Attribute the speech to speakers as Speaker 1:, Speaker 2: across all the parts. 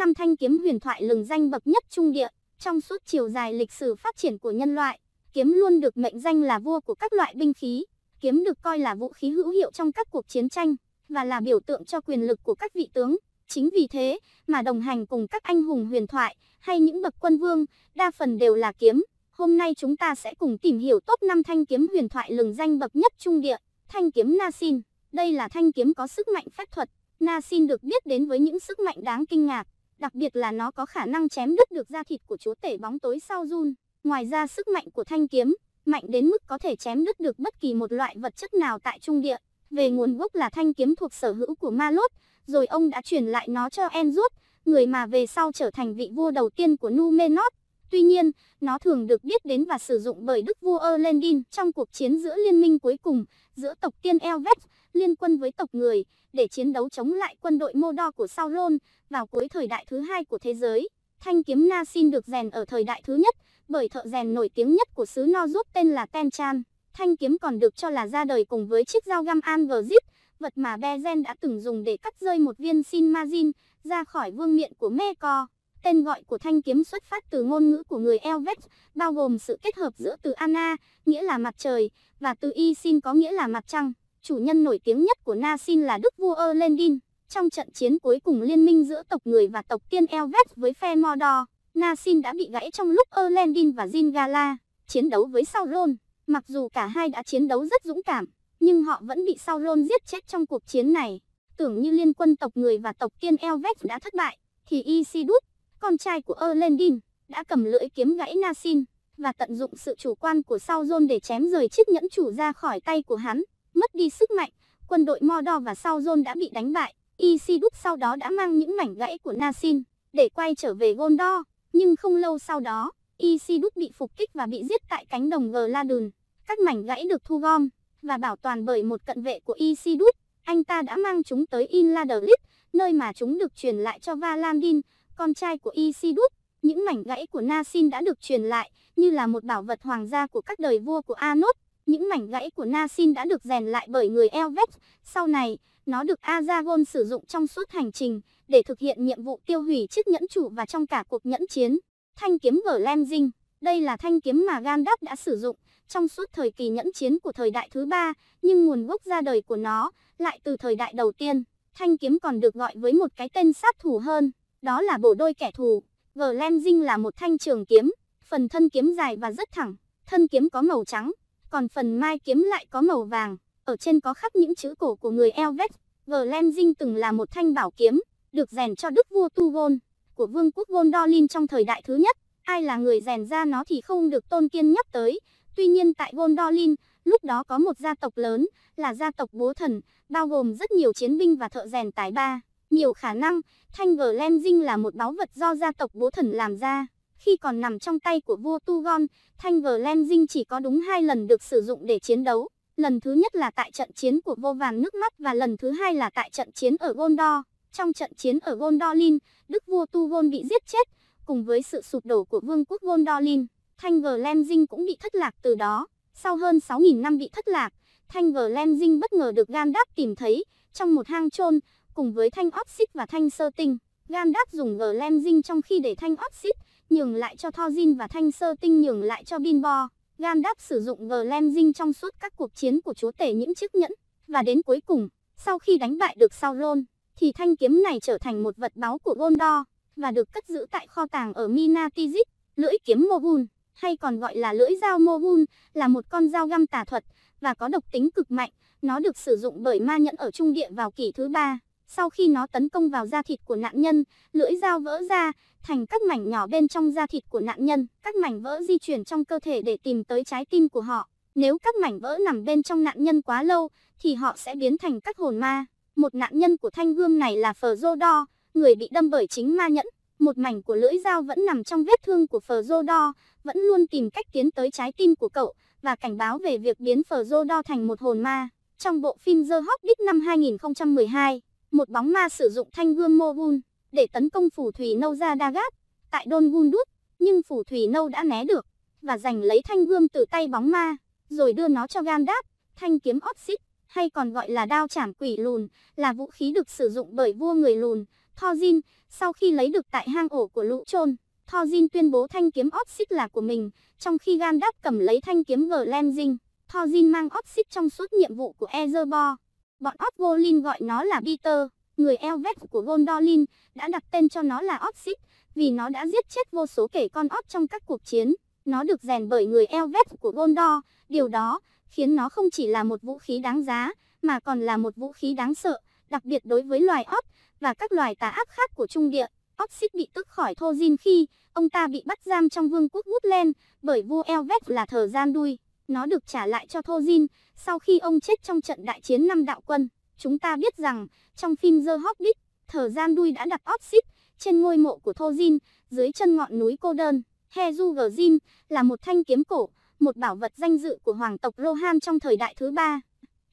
Speaker 1: năm thanh kiếm huyền thoại lừng danh bậc nhất trung địa, trong suốt chiều dài lịch sử phát triển của nhân loại, kiếm luôn được mệnh danh là vua của các loại binh khí, kiếm được coi là vũ khí hữu hiệu trong các cuộc chiến tranh và là biểu tượng cho quyền lực của các vị tướng. Chính vì thế mà đồng hành cùng các anh hùng huyền thoại hay những bậc quân vương, đa phần đều là kiếm. Hôm nay chúng ta sẽ cùng tìm hiểu top 5 thanh kiếm huyền thoại lừng danh bậc nhất trung địa, thanh kiếm Nasin. Đây là thanh kiếm có sức mạnh phép thuật. Nasin được biết đến với những sức mạnh đáng kinh ngạc, đặc biệt là nó có khả năng chém đứt được da thịt của chúa tể bóng tối sau Jun. Ngoài ra sức mạnh của thanh kiếm, mạnh đến mức có thể chém đứt được bất kỳ một loại vật chất nào tại trung địa. Về nguồn gốc là thanh kiếm thuộc sở hữu của ma Malot, rồi ông đã truyền lại nó cho Enrut, người mà về sau trở thành vị vua đầu tiên của Numenor. Tuy nhiên, nó thường được biết đến và sử dụng bởi đức vua Erlendin trong cuộc chiến giữa liên minh cuối cùng giữa tộc tiên Elves liên quân với tộc người để chiến đấu chống lại quân đội Mô Đo của Sauron vào cuối thời đại thứ hai của thế giới. Thanh kiếm Na được rèn ở thời đại thứ nhất bởi thợ rèn nổi tiếng nhất của xứ No giúp tên là Tenchan. Thanh kiếm còn được cho là ra đời cùng với chiếc dao găm Angerzit, vật mà Bezen đã từng dùng để cắt rơi một viên Sin Majin ra khỏi vương miện của Mekor. Tên gọi của thanh kiếm xuất phát từ ngôn ngữ của người Elvex, bao gồm sự kết hợp giữa từ Anna, nghĩa là mặt trời, và từ Isin có nghĩa là mặt trăng. Chủ nhân nổi tiếng nhất của Nasin là đức vua Erlendin. Trong trận chiến cuối cùng liên minh giữa tộc người và tộc tiên Elvet với phe Mordor, Nasin đã bị gãy trong lúc Erlendin và Zingala chiến đấu với Sauron. Mặc dù cả hai đã chiến đấu rất dũng cảm, nhưng họ vẫn bị Sauron giết chết trong cuộc chiến này. Tưởng như liên quân tộc người và tộc tiên Elvet đã thất bại, thì Isidut, con trai của Erlendin, đã cầm lưỡi kiếm gãy Nasin và tận dụng sự chủ quan của Sauron để chém rời chiếc nhẫn chủ ra khỏi tay của hắn mất đi sức mạnh, quân đội Mordor và Sauron đã bị đánh bại. Isildur sau đó đã mang những mảnh gãy của Nasin để quay trở về Gondor, nhưng không lâu sau đó, Isildur bị phục kích và bị giết tại cánh đồng Gladun. Các mảnh gãy được thu gom và bảo toàn bởi một cận vệ của Isildur. Anh ta đã mang chúng tới Inladerlit, nơi mà chúng được truyền lại cho Valandin, con trai của Isildur. Những mảnh gãy của Nasin đã được truyền lại như là một bảo vật hoàng gia của các đời vua của Anot. Những mảnh gãy của Nasin đã được rèn lại bởi người Elvex. Sau này, nó được Azagon sử dụng trong suốt hành trình để thực hiện nhiệm vụ tiêu hủy chiếc nhẫn chủ và trong cả cuộc nhẫn chiến. Thanh kiếm Glemzing, đây là thanh kiếm mà Gandalf đã sử dụng trong suốt thời kỳ nhẫn chiến của thời đại thứ ba, nhưng nguồn gốc ra đời của nó lại từ thời đại đầu tiên. Thanh kiếm còn được gọi với một cái tên sát thủ hơn, đó là bộ đôi kẻ thù. Glemzing là một thanh trường kiếm, phần thân kiếm dài và rất thẳng, thân kiếm có màu trắng, còn phần mai kiếm lại có màu vàng, ở trên có khắc những chữ cổ của người Elvet. Glemzing từng là một thanh bảo kiếm, được rèn cho đức vua Tugol của vương quốc Gondolin trong thời đại thứ nhất. Ai là người rèn ra nó thì không được tôn kiên nhắc tới. Tuy nhiên tại Gondolin, lúc đó có một gia tộc lớn, là gia tộc bố thần, bao gồm rất nhiều chiến binh và thợ rèn tài ba. Nhiều khả năng, thanh Glemzing là một báu vật do gia tộc bố thần làm ra. Khi còn nằm trong tay của vua Tugon, thanh Glenzing chỉ có đúng hai lần được sử dụng để chiến đấu. Lần thứ nhất là tại trận chiến của vô vàn nước mắt và lần thứ hai là tại trận chiến ở Gondor. Trong trận chiến ở Gondolin, đức vua Tugon bị giết chết, cùng với sự sụp đổ của vương quốc Gondolin, thanh Glenzing cũng bị thất lạc từ đó. Sau hơn 6.000 năm bị thất lạc, thanh Glenzing bất ngờ được Gandalf tìm thấy trong một hang chôn, cùng với thanh Opsit và thanh Sơ Tinh. Gandalf dùng Glenzing trong khi để thanh Opsit nhường lại cho Thorjin và Thanh Sơ Tinh nhường lại cho Binbo. Gandalf sử dụng Glemzing trong suốt các cuộc chiến của chúa tể những chiếc nhẫn, và đến cuối cùng, sau khi đánh bại được Sauron, thì thanh kiếm này trở thành một vật báu của Gondor, và được cất giữ tại kho tàng ở Minas Tirith, lưỡi kiếm Mogun, hay còn gọi là lưỡi dao Mogun, là một con dao găm tà thuật, và có độc tính cực mạnh, nó được sử dụng bởi ma nhẫn ở trung địa vào kỷ thứ ba. Sau khi nó tấn công vào da thịt của nạn nhân, lưỡi dao vỡ ra, thành các mảnh nhỏ bên trong da thịt của nạn nhân. Các mảnh vỡ di chuyển trong cơ thể để tìm tới trái tim của họ. Nếu các mảnh vỡ nằm bên trong nạn nhân quá lâu, thì họ sẽ biến thành các hồn ma. Một nạn nhân của thanh gươm này là Phở Dô Đo, người bị đâm bởi chính ma nhẫn. Một mảnh của lưỡi dao vẫn nằm trong vết thương của Phở Dô Đo, vẫn luôn tìm cách tiến tới trái tim của cậu và cảnh báo về việc biến Phở Dô Đo thành một hồn ma. Trong bộ phim The Hobbit năm 2012, một bóng ma sử dụng thanh gươm Mogul để tấn công phù thủy nâu ra Dagat tại Đôn Gundut, nhưng phù thủy nâu đã né được và giành lấy thanh gươm từ tay bóng ma, rồi đưa nó cho Gandalf, thanh kiếm Oxid, hay còn gọi là đao chảm quỷ lùn, là vũ khí được sử dụng bởi vua người lùn, Thorin, sau khi lấy được tại hang ổ của lũ trôn. Thorin tuyên bố thanh kiếm Oxid là của mình, trong khi Gandalf cầm lấy thanh kiếm Glemzing. Thorin mang Oxid trong suốt nhiệm vụ của Ezerbor. Bọn Osgolin gọi nó là Peter, người Elvet của Gondolin, đã đặt tên cho nó là Opsic, vì nó đã giết chết vô số kẻ con Orc trong các cuộc chiến. Nó được rèn bởi người Elvet của Gondor, điều đó khiến nó không chỉ là một vũ khí đáng giá, mà còn là một vũ khí đáng sợ, đặc biệt đối với loài Orc và các loài tà ác khác của Trung Địa. Oxid bị tức khỏi Thô Jin khi ông ta bị bắt giam trong vương quốc Woodland bởi vua Elvet là thờ gian đuôi. Nó được trả lại cho Thô Jin sau khi ông chết trong trận đại chiến năm đạo quân. Chúng ta biết rằng, trong phim The Hobbit, thờ gian đuôi đã đặt Opsit trên ngôi mộ của Thô Jin dưới chân ngọn núi cô đơn. Hezugin là một thanh kiếm cổ, một bảo vật danh dự của hoàng tộc Rohan trong thời đại thứ ba.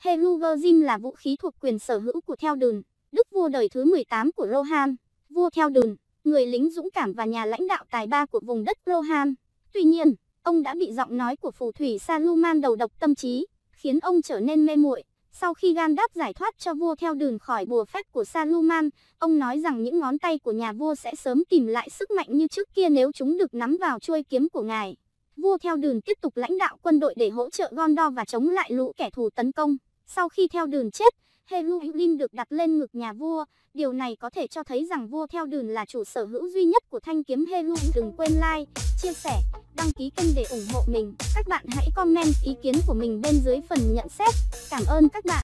Speaker 1: Helugorjim là vũ khí thuộc quyền sở hữu của Theoden, đức vua đời thứ 18 của Rohan, vua Theoden, người lính dũng cảm và nhà lãnh đạo tài ba của vùng đất Rohan. Tuy nhiên, Ông đã bị giọng nói của phù thủy Saluman đầu độc tâm trí, khiến ông trở nên mê muội. Sau khi Gandalf giải thoát cho vua theo đường khỏi bùa phép của Saluman, ông nói rằng những ngón tay của nhà vua sẽ sớm tìm lại sức mạnh như trước kia nếu chúng được nắm vào chuôi kiếm của ngài. Vua theo đường tiếp tục lãnh đạo quân đội để hỗ trợ Gondor và chống lại lũ kẻ thù tấn công. Sau khi theo đường chết, Heruin được đặt lên ngực nhà vua, điều này có thể cho thấy rằng vua theo đường là chủ sở hữu duy nhất của thanh kiếm Heruin. Đừng quên like, chia sẻ, đăng ký kênh để ủng hộ mình. Các bạn hãy comment ý kiến của mình bên dưới phần nhận xét. Cảm ơn các bạn.